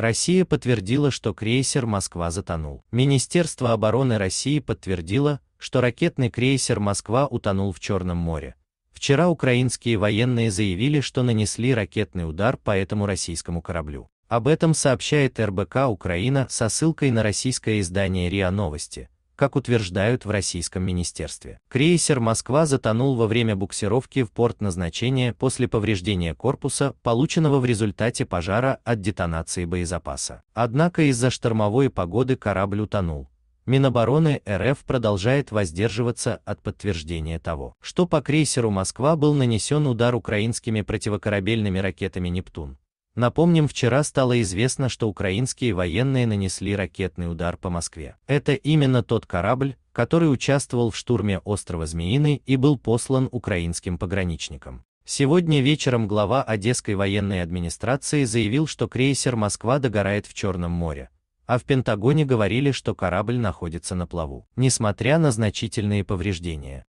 Россия подтвердила, что крейсер Москва затонул. Министерство обороны России подтвердило, что ракетный крейсер Москва утонул в Черном море. Вчера украинские военные заявили, что нанесли ракетный удар по этому российскому кораблю. Об этом сообщает РБК Украина со ссылкой на российское издание РИА Новости как утверждают в российском министерстве. Крейсер «Москва» затонул во время буксировки в порт назначения после повреждения корпуса, полученного в результате пожара от детонации боезапаса. Однако из-за штормовой погоды корабль утонул. Минобороны РФ продолжает воздерживаться от подтверждения того, что по крейсеру «Москва» был нанесен удар украинскими противокорабельными ракетами «Нептун». Напомним, вчера стало известно, что украинские военные нанесли ракетный удар по Москве. Это именно тот корабль, который участвовал в штурме острова Змеиный и был послан украинским пограничникам. Сегодня вечером глава Одесской военной администрации заявил, что крейсер «Москва» догорает в Черном море, а в Пентагоне говорили, что корабль находится на плаву, несмотря на значительные повреждения.